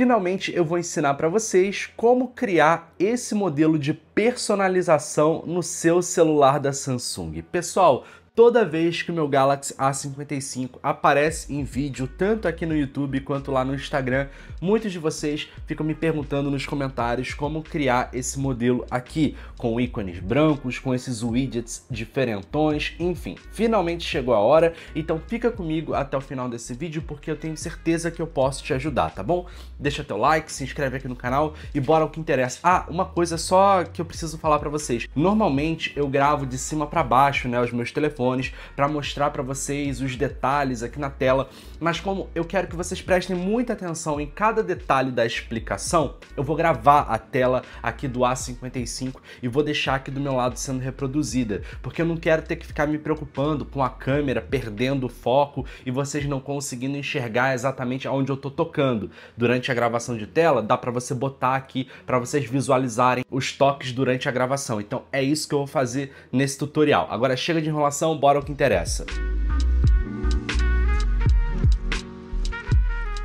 Finalmente, eu vou ensinar para vocês como criar esse modelo de personalização no seu celular da Samsung. Pessoal, toda vez que o meu Galaxy A55 aparece em vídeo, tanto aqui no YouTube quanto lá no Instagram, muitos de vocês ficam me perguntando nos comentários como criar esse modelo aqui, com ícones brancos, com esses widgets diferentões, enfim. Finalmente chegou a hora, então fica comigo até o final desse vídeo, porque eu tenho certeza que eu posso te ajudar, tá bom? Deixa teu like, se inscreve aqui no canal e bora ao que interessa. Ah, uma coisa só que eu preciso falar para vocês. Normalmente eu gravo de cima para baixo, né, os meus telefones telefones para mostrar para vocês os detalhes aqui na tela, mas como eu quero que vocês prestem muita atenção em cada detalhe da explicação, eu vou gravar a tela aqui do A55 e vou deixar aqui do meu lado sendo reproduzida, porque eu não quero ter que ficar me preocupando com a câmera perdendo o foco e vocês não conseguindo enxergar exatamente aonde eu tô tocando. Durante a gravação de tela, dá para você botar aqui para vocês visualizarem os toques durante a gravação. Então é isso que eu vou fazer nesse tutorial. Agora chega de enrolação, Vamos então, bora o que interessa.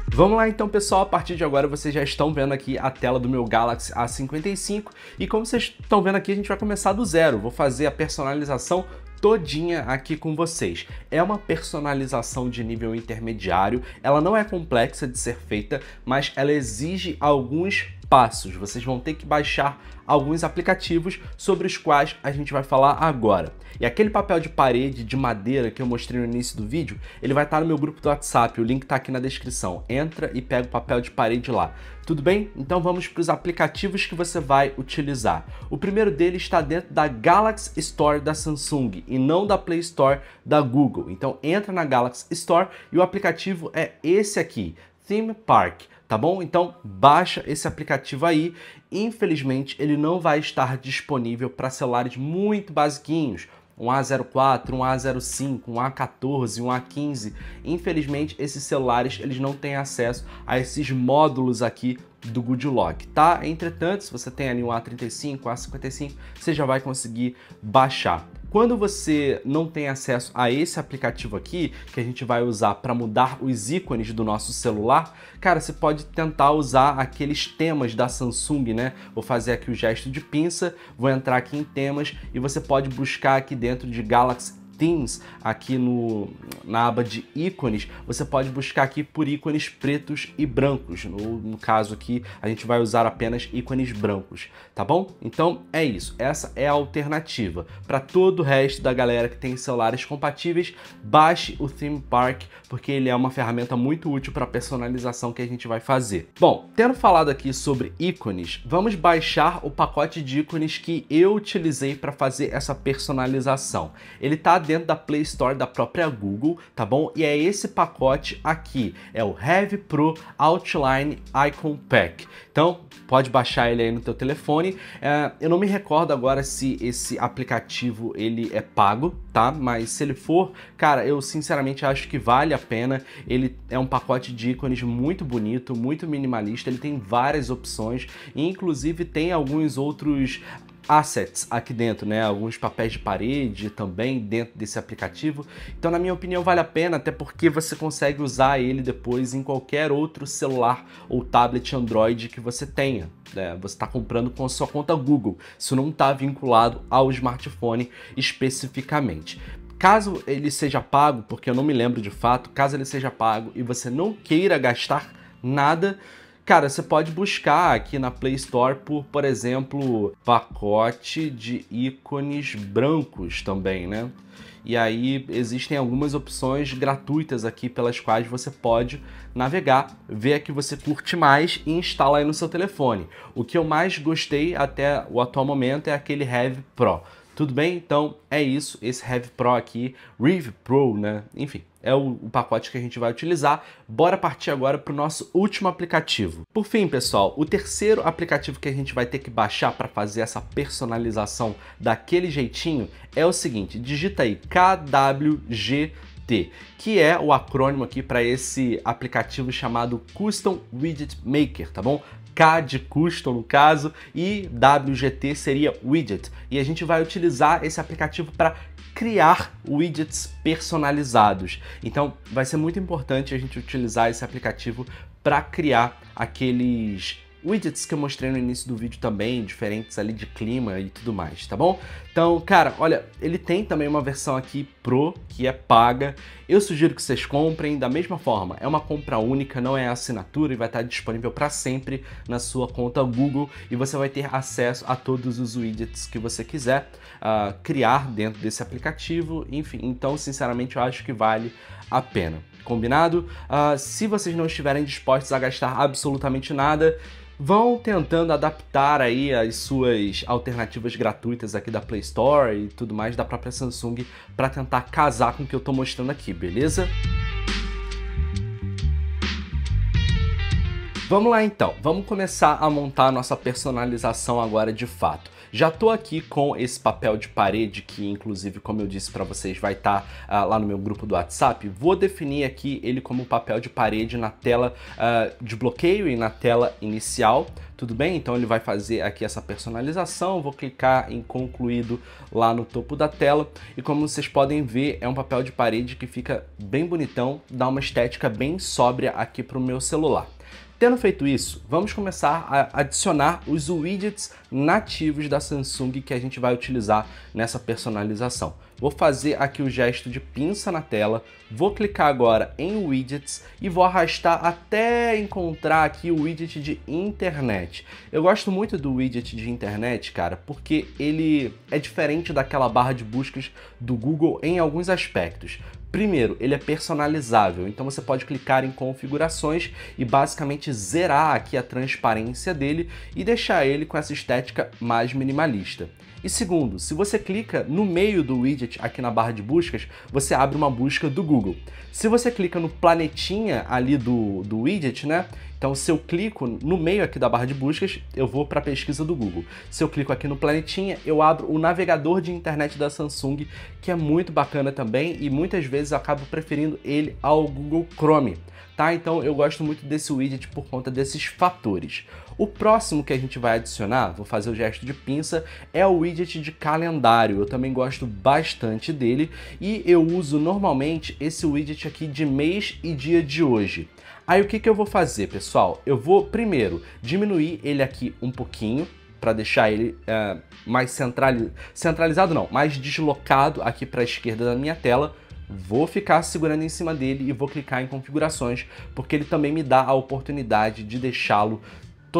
Vamos lá então pessoal, a partir de agora vocês já estão vendo aqui a tela do meu Galaxy A55 e como vocês estão vendo aqui a gente vai começar do zero, vou fazer a personalização todinha aqui com vocês. É uma personalização de nível intermediário, ela não é complexa de ser feita, mas ela exige alguns passos. Vocês vão ter que baixar alguns aplicativos sobre os quais a gente vai falar agora. E aquele papel de parede de madeira que eu mostrei no início do vídeo, ele vai estar no meu grupo do WhatsApp, o link está aqui na descrição. Entra e pega o papel de parede lá. Tudo bem? Então vamos para os aplicativos que você vai utilizar. O primeiro dele está dentro da Galaxy Store da Samsung e não da Play Store da Google. Então entra na Galaxy Store e o aplicativo é esse aqui, Theme Park, tá bom? Então baixa esse aplicativo aí. Infelizmente ele não vai estar disponível para celulares muito basiquinhos. Um A04, um A05, um A14, um A15. Infelizmente esses celulares eles não têm acesso a esses módulos aqui do GoodLock, tá? Entretanto, se você tem ali um A35, um A55, você já vai conseguir baixar. Quando você não tem acesso a esse aplicativo aqui, que a gente vai usar para mudar os ícones do nosso celular, cara, você pode tentar usar aqueles temas da Samsung, né? Vou fazer aqui o gesto de pinça, vou entrar aqui em temas e você pode buscar aqui dentro de Galaxy aqui no, na aba de ícones, você pode buscar aqui por ícones pretos e brancos. No, no caso aqui, a gente vai usar apenas ícones brancos, tá bom? Então é isso, essa é a alternativa. Para todo o resto da galera que tem celulares compatíveis, baixe o Theme Park, porque ele é uma ferramenta muito útil para a personalização que a gente vai fazer. Bom, tendo falado aqui sobre ícones, vamos baixar o pacote de ícones que eu utilizei para fazer essa personalização. Ele está dentro da Play Store da própria Google, tá bom? E é esse pacote aqui, é o Heavy Pro Outline Icon Pack. Então, pode baixar ele aí no teu telefone. É, eu não me recordo agora se esse aplicativo ele é pago, tá? Mas se ele for, cara, eu sinceramente acho que vale a pena. Ele é um pacote de ícones muito bonito, muito minimalista, ele tem várias opções e inclusive tem alguns outros assets aqui dentro, né? Alguns papéis de parede também dentro desse aplicativo. Então, na minha opinião, vale a pena, até porque você consegue usar ele depois em qualquer outro celular ou tablet Android que você tenha. Né? Você está comprando com a sua conta Google, isso não está vinculado ao smartphone especificamente. Caso ele seja pago, porque eu não me lembro de fato, caso ele seja pago e você não queira gastar nada, Cara, você pode buscar aqui na Play Store por, por exemplo, pacote de ícones brancos também, né? E aí existem algumas opções gratuitas aqui pelas quais você pode navegar, ver a que você curte mais e instala aí no seu telefone. O que eu mais gostei até o atual momento é aquele Heavy Pro. Tudo bem? Então é isso, esse Heavy Pro aqui, Rev Pro, né? Enfim, é o, o pacote que a gente vai utilizar. Bora partir agora para o nosso último aplicativo. Por fim, pessoal, o terceiro aplicativo que a gente vai ter que baixar para fazer essa personalização daquele jeitinho é o seguinte, digita aí KWG que é o acrônimo aqui para esse aplicativo chamado Custom Widget Maker, tá bom? K de custom no caso, e WGT seria widget. E a gente vai utilizar esse aplicativo para criar widgets personalizados. Então, vai ser muito importante a gente utilizar esse aplicativo para criar aqueles widgets que eu mostrei no início do vídeo também, diferentes ali de clima e tudo mais, tá bom? Então, cara, olha, ele tem também uma versão aqui Pro, que é paga. Eu sugiro que vocês comprem da mesma forma. É uma compra única, não é assinatura e vai estar disponível para sempre na sua conta Google e você vai ter acesso a todos os widgets que você quiser uh, criar dentro desse aplicativo. Enfim, então, sinceramente, eu acho que vale a pena. Combinado? Uh, se vocês não estiverem dispostos a gastar absolutamente nada, vão tentando adaptar aí as suas alternativas gratuitas aqui da Play Store e tudo mais da própria Samsung para tentar casar com o que eu estou mostrando aqui, beleza? Vamos lá então, vamos começar a montar a nossa personalização agora de fato. Já tô aqui com esse papel de parede que, inclusive, como eu disse para vocês, vai estar tá, uh, lá no meu grupo do WhatsApp. Vou definir aqui ele como papel de parede na tela uh, de bloqueio e na tela inicial tudo bem? Então ele vai fazer aqui essa personalização, vou clicar em concluído lá no topo da tela e como vocês podem ver é um papel de parede que fica bem bonitão, dá uma estética bem sóbria aqui para o meu celular. Tendo feito isso, vamos começar a adicionar os widgets nativos da Samsung que a gente vai utilizar nessa personalização. Vou fazer aqui o gesto de pinça na tela, vou clicar agora em Widgets e vou arrastar até encontrar aqui o widget de internet. Eu gosto muito do widget de internet, cara, porque ele é diferente daquela barra de buscas do Google em alguns aspectos. Primeiro, ele é personalizável, então você pode clicar em configurações e basicamente zerar aqui a transparência dele e deixar ele com essa estética mais minimalista. E segundo, se você clica no meio do widget aqui na barra de buscas, você abre uma busca do Google. Se você clica no planetinha ali do, do widget, né? Então, se eu clico no meio aqui da barra de buscas, eu vou para a pesquisa do Google. Se eu clico aqui no planetinha, eu abro o navegador de internet da Samsung, que é muito bacana também e muitas vezes eu acabo preferindo ele ao Google Chrome, tá? Então, eu gosto muito desse widget por conta desses fatores. O próximo que a gente vai adicionar, vou fazer o gesto de pinça, é o widget de calendário. Eu também gosto bastante dele e eu uso normalmente esse widget aqui de mês e dia de hoje. Aí o que, que eu vou fazer, pessoal? Eu vou primeiro diminuir ele aqui um pouquinho, para deixar ele é, mais centrali centralizado, não, mais deslocado aqui para a esquerda da minha tela. Vou ficar segurando em cima dele e vou clicar em configurações, porque ele também me dá a oportunidade de deixá-lo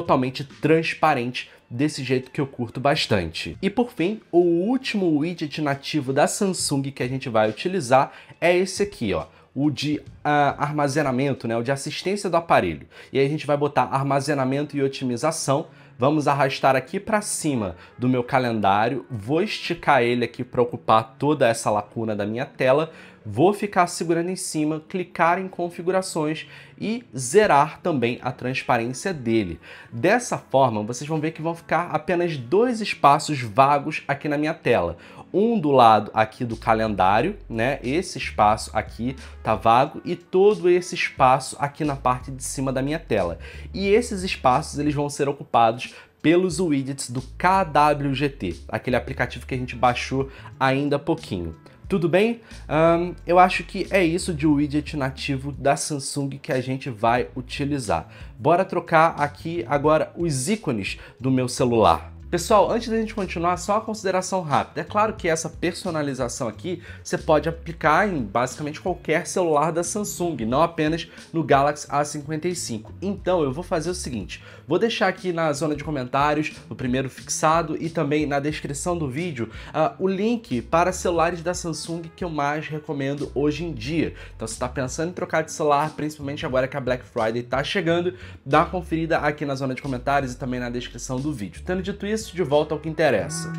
totalmente transparente desse jeito que eu curto bastante. E por fim, o último widget nativo da Samsung que a gente vai utilizar é esse aqui, ó o de uh, armazenamento, né, o de assistência do aparelho. E aí a gente vai botar armazenamento e otimização. Vamos arrastar aqui para cima do meu calendário, vou esticar ele aqui para ocupar toda essa lacuna da minha tela, vou ficar segurando em cima, clicar em configurações e zerar também a transparência dele. Dessa forma, vocês vão ver que vão ficar apenas dois espaços vagos aqui na minha tela. Um do lado aqui do calendário, né? Esse espaço aqui tá vago e todo esse espaço aqui na parte de cima da minha tela. E esses espaços eles vão ser ocupados pelos widgets do KWGT, aquele aplicativo que a gente baixou ainda há pouquinho. Tudo bem? Um, eu acho que é isso de widget nativo da Samsung que a gente vai utilizar. Bora trocar aqui agora os ícones do meu celular. Pessoal, antes da gente continuar, só uma consideração rápida. É claro que essa personalização aqui você pode aplicar em basicamente qualquer celular da Samsung, não apenas no Galaxy A55. Então eu vou fazer o seguinte, vou deixar aqui na zona de comentários, no primeiro fixado e também na descrição do vídeo, uh, o link para celulares da Samsung que eu mais recomendo hoje em dia. Então se está pensando em trocar de celular, principalmente agora que a Black Friday está chegando, dá uma conferida aqui na zona de comentários e também na descrição do vídeo. Tendo dito isso, isso de volta ao que interessa.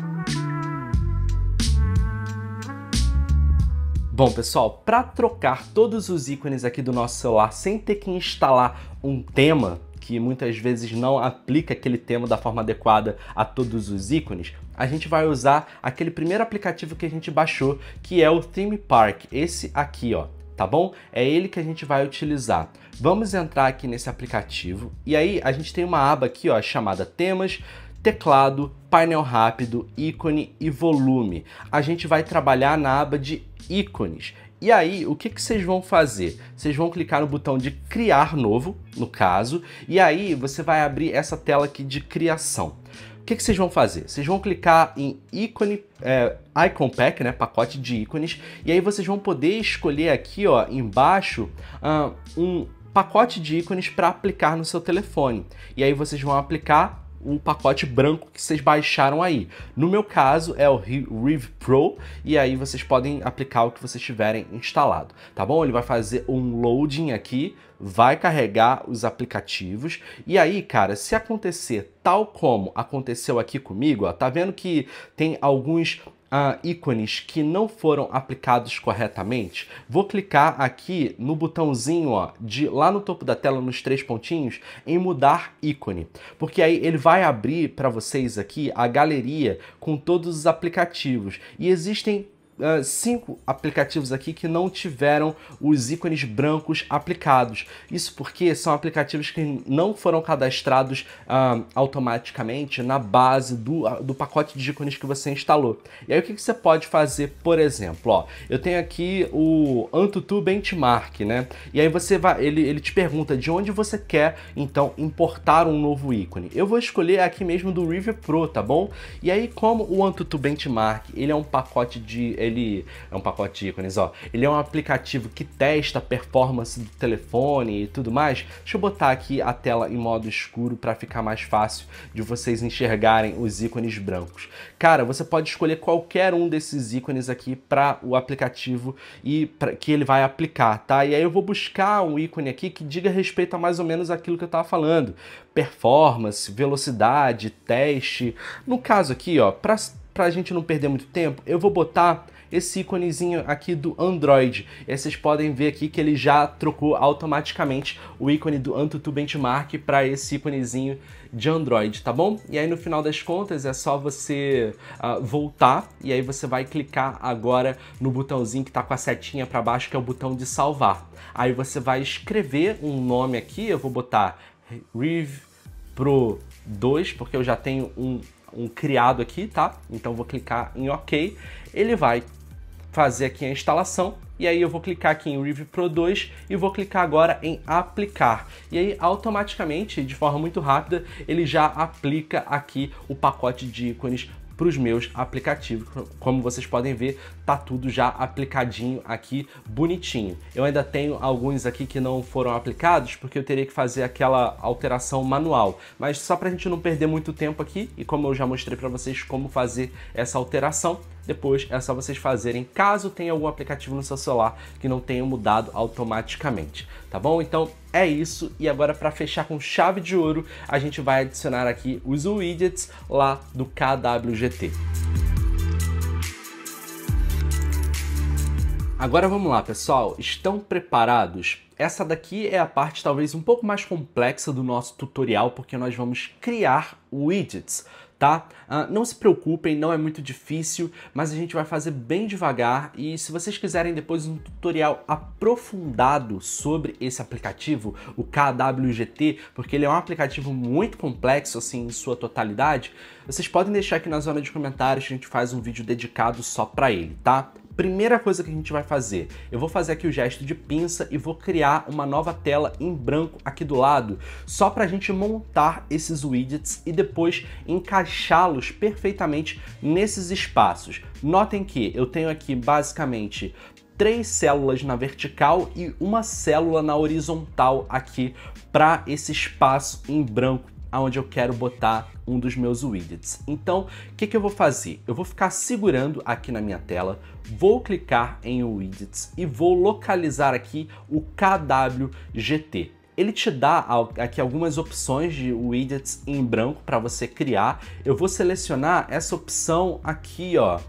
Bom, pessoal, para trocar todos os ícones aqui do nosso celular sem ter que instalar um tema, que muitas vezes não aplica aquele tema da forma adequada a todos os ícones, a gente vai usar aquele primeiro aplicativo que a gente baixou, que é o Theme Park, esse aqui, ó, tá bom? É ele que a gente vai utilizar. Vamos entrar aqui nesse aplicativo e aí a gente tem uma aba aqui, ó, chamada Temas, teclado, painel rápido, ícone e volume. A gente vai trabalhar na aba de ícones. E aí, o que, que vocês vão fazer? Vocês vão clicar no botão de criar novo, no caso, e aí você vai abrir essa tela aqui de criação. O que, que vocês vão fazer? Vocês vão clicar em ícone, é, icon pack, né, pacote de ícones, e aí vocês vão poder escolher aqui, ó, embaixo, um pacote de ícones para aplicar no seu telefone. E aí vocês vão aplicar um pacote branco que vocês baixaram aí. No meu caso é o Rev Pro e aí vocês podem aplicar o que vocês tiverem instalado, tá bom? Ele vai fazer um loading aqui, vai carregar os aplicativos e aí, cara, se acontecer tal como aconteceu aqui comigo, ó, tá vendo que tem alguns uh, ícones que não foram aplicados corretamente, vou clicar aqui no botãozinho ó, de lá no topo da tela, nos três pontinhos, em mudar ícone. Porque aí ele vai abrir para vocês aqui a galeria com todos os aplicativos. E existem uh, cinco aplicativos aqui que não tiveram os ícones brancos aplicados. Isso porque são aplicativos que não foram cadastrados uh, automaticamente na base do, ah, do pacote de ícones que você instalou. E aí o que, que você pode fazer, por exemplo, ó, eu tenho aqui o AnTuTu Benchmark, né? E aí você vai, ele, ele te pergunta de onde você quer, então, importar um novo ícone. Eu vou escolher aqui mesmo do River Pro, tá bom? E aí como o AnTuTu Benchmark, ele é um pacote de é, ele é um pacote de ícones, ó. Ele é um aplicativo que testa a performance do telefone e tudo mais. Deixa eu botar aqui a tela em modo escuro para ficar mais fácil de vocês enxergarem os ícones brancos. Cara, você pode escolher qualquer um desses ícones aqui para o aplicativo e pra, que ele vai aplicar, tá? E aí eu vou buscar um ícone aqui que diga respeito a mais ou menos aquilo que eu estava falando. Performance, velocidade, teste. No caso aqui, ó, para a gente não perder muito tempo, eu vou botar esse íconezinho aqui do Android. E vocês podem ver aqui que ele já trocou automaticamente o ícone do AnTuTu Benchmark para esse íconezinho de Android, tá bom? E aí no final das contas é só você uh, voltar e aí você vai clicar agora no botãozinho que está com a setinha para baixo, que é o botão de salvar. Aí você vai escrever um nome aqui, eu vou botar Riv Pro 2, porque eu já tenho um um criado aqui, tá? Então vou clicar em OK. Ele vai fazer aqui a instalação e aí eu vou clicar aqui em Rev Pro 2 e vou clicar agora em aplicar. E aí automaticamente, de forma muito rápida, ele já aplica aqui o pacote de ícones para os meus aplicativos. Como vocês podem ver, tá tudo já aplicadinho aqui, bonitinho. Eu ainda tenho alguns aqui que não foram aplicados, porque eu teria que fazer aquela alteração manual. Mas só para a gente não perder muito tempo aqui, e como eu já mostrei para vocês como fazer essa alteração, depois é só vocês fazerem caso tenha algum aplicativo no seu celular que não tenha mudado automaticamente, tá bom? Então é isso. E agora para fechar com chave de ouro, a gente vai adicionar aqui os widgets lá do KWGT. Agora vamos lá, pessoal. Estão preparados essa daqui é a parte talvez um pouco mais complexa do nosso tutorial, porque nós vamos criar widgets, tá? Uh, não se preocupem, não é muito difícil, mas a gente vai fazer bem devagar e se vocês quiserem depois um tutorial aprofundado sobre esse aplicativo, o KWGT, porque ele é um aplicativo muito complexo assim em sua totalidade, vocês podem deixar aqui na zona de comentários, a gente faz um vídeo dedicado só para ele, tá? Primeira coisa que a gente vai fazer, eu vou fazer aqui o gesto de pinça e vou criar uma nova tela em branco aqui do lado, só para a gente montar esses widgets e depois encaixá-los perfeitamente nesses espaços. Notem que eu tenho aqui basicamente três células na vertical e uma célula na horizontal aqui para esse espaço em branco aonde eu quero botar um dos meus widgets. Então, o que, que, eu vou fazer? Eu vou ficar segurando aqui na minha tela, vou clicar em widgets e vou localizar aqui o KWGT. Ele te dá aqui algumas opções de widgets em branco para você criar. Eu vou selecionar essa opção aqui, ó,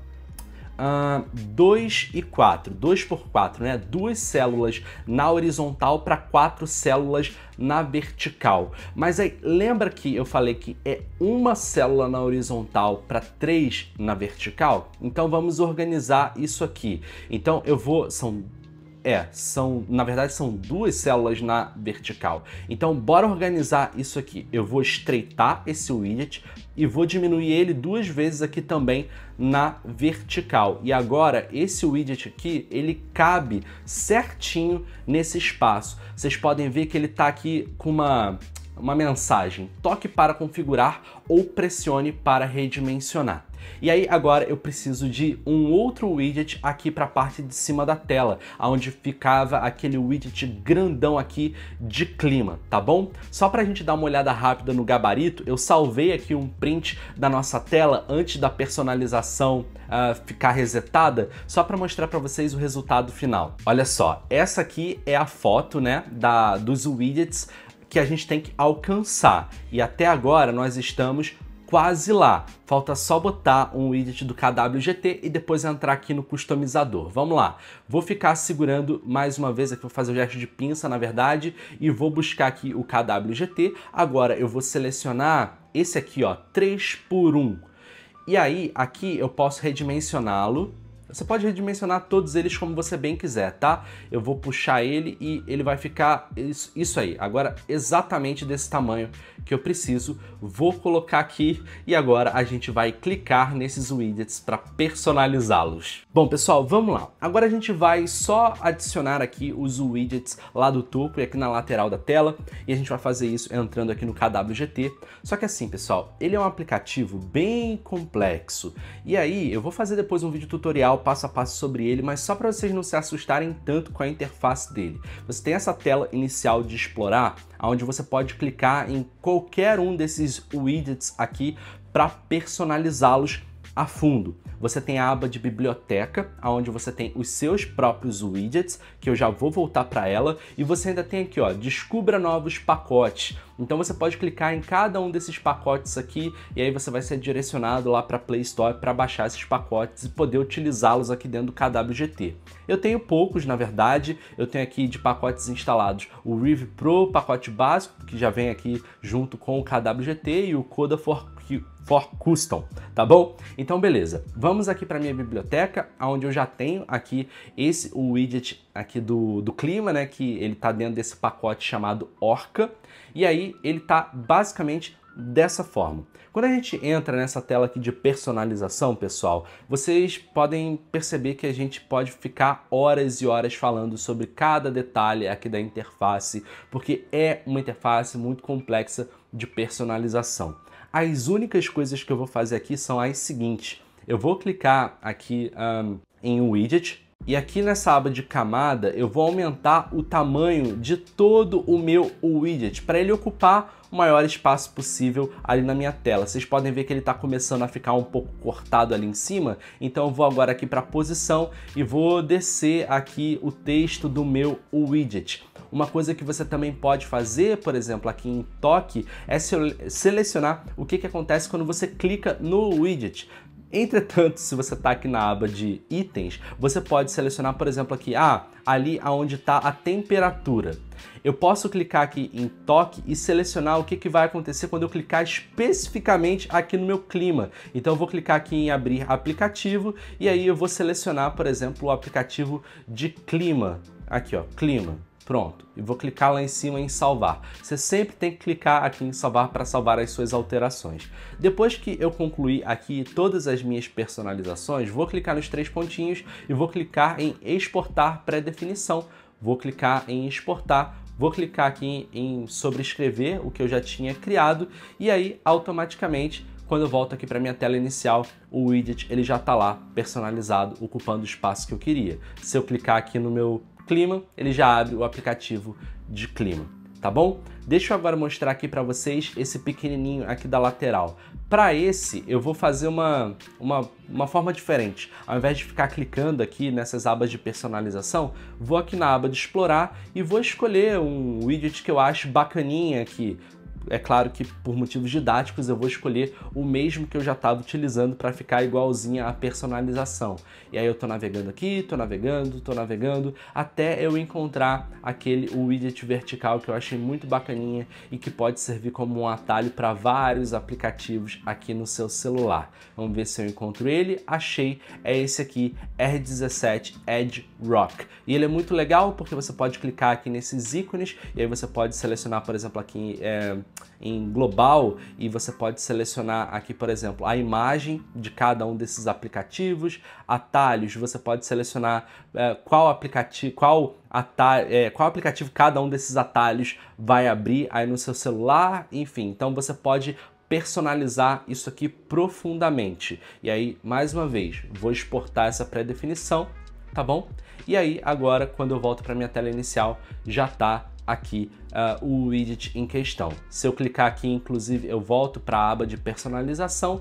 uh, ah, 2 e 4, 2 por 4, né? Duas células na horizontal para quatro células na vertical. Mas aí, lembra que eu falei que é uma célula na horizontal para três na vertical? Então vamos organizar isso aqui. Então eu vou, são é, são, na verdade, são duas células na vertical. Então, bora organizar isso aqui. Eu vou estreitar esse widget e vou diminuir ele duas vezes aqui também na vertical. E agora esse widget aqui, ele cabe certinho nesse espaço. Vocês podem ver que ele está aqui com uma uma mensagem, toque para configurar ou pressione para redimensionar. E aí agora eu preciso de um outro widget aqui para a parte de cima da tela, onde ficava aquele widget grandão aqui de clima, tá bom? Só para a gente dar uma olhada rápida no gabarito, eu salvei aqui um print da nossa tela antes da personalização uh, ficar resetada, só para mostrar para vocês o resultado final. Olha só, essa aqui é a foto né, da, dos widgets que a gente tem que alcançar. E até agora nós estamos quase lá. Falta só botar um widget do KWGT e depois entrar aqui no customizador. Vamos lá. Vou ficar segurando mais uma vez aqui, vou fazer o gesto de pinça, na verdade, e vou buscar aqui o KWGT. Agora eu vou selecionar esse aqui, ó, 3 por 1. E aí, aqui eu posso redimensioná-lo você pode redimensionar todos eles como você bem quiser, tá? Eu vou puxar ele e ele vai ficar isso, isso aí. Agora, exatamente desse tamanho que eu preciso. Vou colocar aqui e agora a gente vai clicar nesses widgets para personalizá-los. Bom, pessoal, vamos lá. Agora a gente vai só adicionar aqui os widgets lá do topo e aqui na lateral da tela. E a gente vai fazer isso entrando aqui no KWGT. Só que assim, pessoal, ele é um aplicativo bem complexo. E aí, eu vou fazer depois um vídeo tutorial o passo a passo sobre ele, mas só para vocês não se assustarem tanto com a interface dele. Você tem essa tela inicial de explorar, onde você pode clicar em qualquer um desses widgets aqui para personalizá-los a fundo. Você tem a aba de biblioteca, onde você tem os seus próprios widgets, que eu já vou voltar para ela, e você ainda tem aqui, ó, descubra novos pacotes. Então você pode clicar em cada um desses pacotes aqui e aí você vai ser direcionado lá para Play Store para baixar esses pacotes e poder utilizá-los aqui dentro do KWGT. Eu tenho poucos, na verdade. Eu tenho aqui de pacotes instalados o Riv Pro, pacote básico, que já vem aqui junto com o KWGT e o Coda for que for custom, tá bom? Então beleza, vamos aqui para minha biblioteca, onde eu já tenho aqui esse o widget aqui do, do clima, né, que ele tá dentro desse pacote chamado Orca, e aí ele tá basicamente dessa forma. Quando a gente entra nessa tela aqui de personalização, pessoal, vocês podem perceber que a gente pode ficar horas e horas falando sobre cada detalhe aqui da interface, porque é uma interface muito complexa de personalização. As únicas coisas que eu vou fazer aqui são as seguintes. Eu vou clicar aqui um, em Widget e aqui nessa aba de camada eu vou aumentar o tamanho de todo o meu widget para ele ocupar o maior espaço possível ali na minha tela. Vocês podem ver que ele está começando a ficar um pouco cortado ali em cima, então eu vou agora aqui para posição e vou descer aqui o texto do meu widget. Uma coisa que você também pode fazer, por exemplo, aqui em toque, é selecionar o que, que acontece quando você clica no widget. Entretanto, se você está aqui na aba de itens, você pode selecionar, por exemplo, aqui, ah, ali aonde está a temperatura. Eu posso clicar aqui em toque e selecionar o que, que vai acontecer quando eu clicar especificamente aqui no meu clima. Então eu vou clicar aqui em abrir aplicativo e aí eu vou selecionar, por exemplo, o aplicativo de clima. Aqui, ó, clima. Pronto, e vou clicar lá em cima em salvar. Você sempre tem que clicar aqui em salvar para salvar as suas alterações. Depois que eu concluir aqui todas as minhas personalizações, vou clicar nos três pontinhos e vou clicar em exportar pré-definição. Vou clicar em exportar, vou clicar aqui em sobrescrever o que eu já tinha criado e aí automaticamente quando eu volto aqui para minha tela inicial, o widget ele já está lá personalizado, ocupando o espaço que eu queria. Se eu clicar aqui no meu clima, ele já abre o aplicativo de clima, tá bom? Deixa eu agora mostrar aqui para vocês esse pequenininho aqui da lateral. Para esse, eu vou fazer uma, uma, uma forma diferente. Ao invés de ficar clicando aqui nessas abas de personalização, vou aqui na aba de explorar e vou escolher um widget que eu acho bacaninha aqui. É claro que por motivos didáticos eu vou escolher o mesmo que eu já estava utilizando para ficar igualzinha à personalização. E aí eu estou navegando aqui, estou navegando, estou navegando, até eu encontrar aquele widget vertical que eu achei muito bacaninha e que pode servir como um atalho para vários aplicativos aqui no seu celular. Vamos ver se eu encontro ele. Achei, é esse aqui, R17 Edge Rock. E ele é muito legal porque você pode clicar aqui nesses ícones e aí você pode selecionar, por exemplo, aqui é, em global e você pode selecionar aqui, por exemplo, a imagem de cada um desses aplicativos, atalhos, você pode selecionar é, qual aplicativo, qual atalho, é, qual aplicativo cada um desses atalhos vai abrir aí no seu celular, enfim. Então você pode personalizar isso aqui profundamente. E aí, mais uma vez, vou exportar essa pré-definição, tá bom? E aí, agora, quando eu volto para minha tela inicial, já está aqui uh, o widget em questão. Se eu clicar aqui, inclusive, eu volto para a aba de personalização.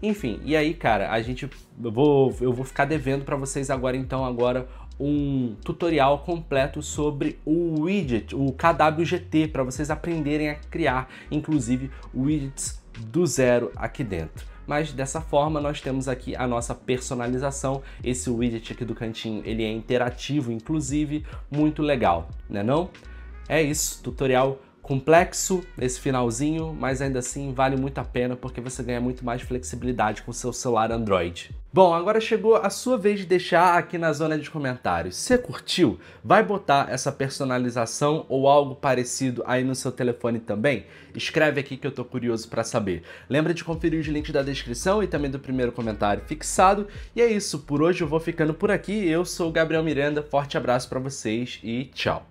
Enfim, e aí, cara, a gente eu vou, eu vou ficar devendo para vocês agora então agora um tutorial completo sobre o widget, o KWGT, para vocês aprenderem a criar, inclusive, widgets do zero aqui dentro mas dessa forma nós temos aqui a nossa personalização. Esse widget aqui do cantinho, ele é interativo, inclusive, muito legal, né não? É não? É isso, tutorial complexo nesse finalzinho, mas ainda assim vale muito a pena porque você ganha muito mais flexibilidade com seu celular Android. Bom, agora chegou a sua vez de deixar aqui na zona de comentários. Se curtiu, vai botar essa personalização ou algo parecido aí no seu telefone também? Escreve aqui que eu tô curioso para saber. Lembra de conferir os links da descrição e também do primeiro comentário fixado. E é isso, por hoje eu vou ficando por aqui. Eu sou o Gabriel Miranda, forte abraço para vocês e tchau.